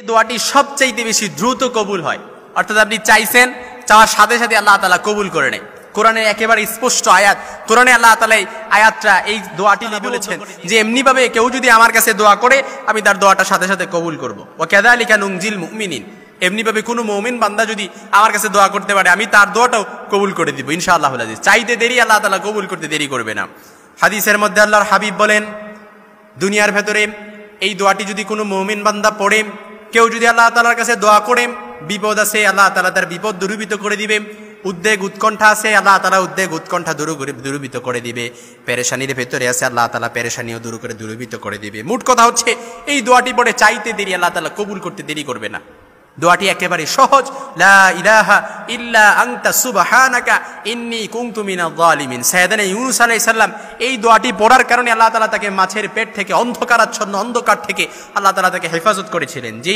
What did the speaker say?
এই দোয়াটি সবচাইতে বেশি দ্রুত কবুল হয় অর্থাৎ আপনি চাইছেন চাওয়ার সাথে সাথে আল্লাহ তালা কবুল করে নেয় কোরআনের একেবারে স্পষ্ট আয়াত কোরআনে আল্লাহ তালা আয়াতটা এই দোয়াটি বলেছেন যে এমনিভাবে কেউ যদি আমার কাছে দোয়া করে আমি তার দোয়াটা সাথে সাথে কবুল করবো ও কেদা আলিকা নুংজিল মুমিনিন এমনিভাবে কোনো মৌমিন বান্দা যদি আমার কাছে দোয়া করতে পারে আমি তার দোয়াটাও কবুল করে দিব ইনশাআল্লাহ আল্লাহ চাইতে দেরি আল্লাহ তালা কবুল করতে দেরি করবে না হাদিসের মধ্যে আল্লাহর হাবিব বলেন দুনিয়ার ভেতরে এই দোয়াটি যদি কোনো মৌমিন বান্দা পড়ে কেউ যদি আল্লাহ তালার কাছে দোয়া করে বিপদ আছে আল্লাহ তালা তার বিপদ দুরুবিত করে দিবে উদ্বেগ উৎকণ্ঠা আছে আল্লাহ তালা উদ্বেগ উৎকণ্ঠা দূর করে দুরুবিত করে দিবে পেরেশানির ভেতরে আছে আল্লাহ তালা পেরেশানিও দূর করে দুরুবিত করে দিবে মোট কথা হচ্ছে এই দোয়াটি পড়ে চাইতে দেরি আল্লাহ তালা কবুল করতে দেরি করবে না দোয়াটি একেবারে সহজ লা ইল্লা ইন্নি কুংতুমিনা এই দোয়াটি পড়ার কারণে আল্লাহ তালা তাকে মাছের পেট থেকে অন্ধকারাচ্ছন্ন অন্ধকার থেকে আল্লাহ তালা তাকে হেফাজত করেছিলেন যে